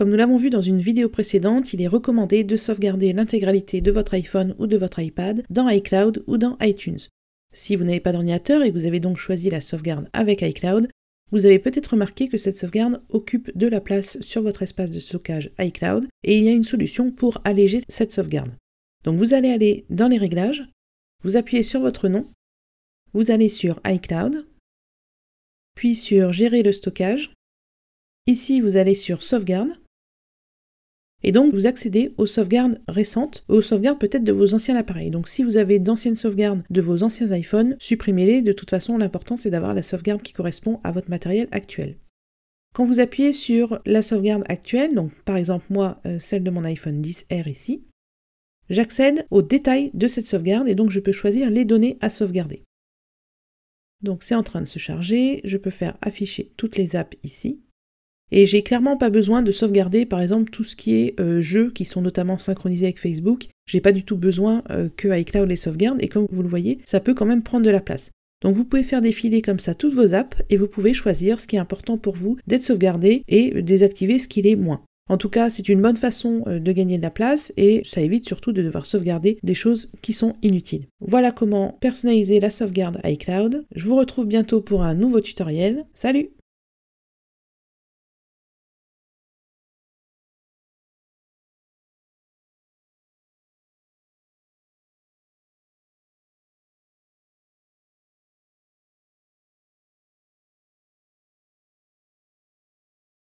Comme nous l'avons vu dans une vidéo précédente, il est recommandé de sauvegarder l'intégralité de votre iPhone ou de votre iPad dans iCloud ou dans iTunes. Si vous n'avez pas d'ordinateur et que vous avez donc choisi la sauvegarde avec iCloud, vous avez peut-être remarqué que cette sauvegarde occupe de la place sur votre espace de stockage iCloud et il y a une solution pour alléger cette sauvegarde. Donc vous allez aller dans les réglages, vous appuyez sur votre nom, vous allez sur iCloud, puis sur Gérer le stockage. Ici, vous allez sur Sauvegarde. Et donc, vous accédez aux sauvegardes récentes, aux sauvegardes peut-être de vos anciens appareils. Donc, si vous avez d'anciennes sauvegardes de vos anciens iPhones, supprimez-les. De toute façon, l'important, c'est d'avoir la sauvegarde qui correspond à votre matériel actuel. Quand vous appuyez sur la sauvegarde actuelle, donc par exemple moi, euh, celle de mon iPhone 10R ici, j'accède aux détails de cette sauvegarde et donc je peux choisir les données à sauvegarder. Donc c'est en train de se charger, je peux faire afficher toutes les apps ici. Et j'ai clairement pas besoin de sauvegarder par exemple tout ce qui est euh, jeux qui sont notamment synchronisés avec Facebook. J'ai pas du tout besoin euh, que iCloud les sauvegarde et comme vous le voyez, ça peut quand même prendre de la place. Donc vous pouvez faire défiler comme ça toutes vos apps et vous pouvez choisir ce qui est important pour vous d'être sauvegardé et désactiver ce qui l'est moins. En tout cas, c'est une bonne façon euh, de gagner de la place et ça évite surtout de devoir sauvegarder des choses qui sont inutiles. Voilà comment personnaliser la sauvegarde iCloud. Je vous retrouve bientôt pour un nouveau tutoriel. Salut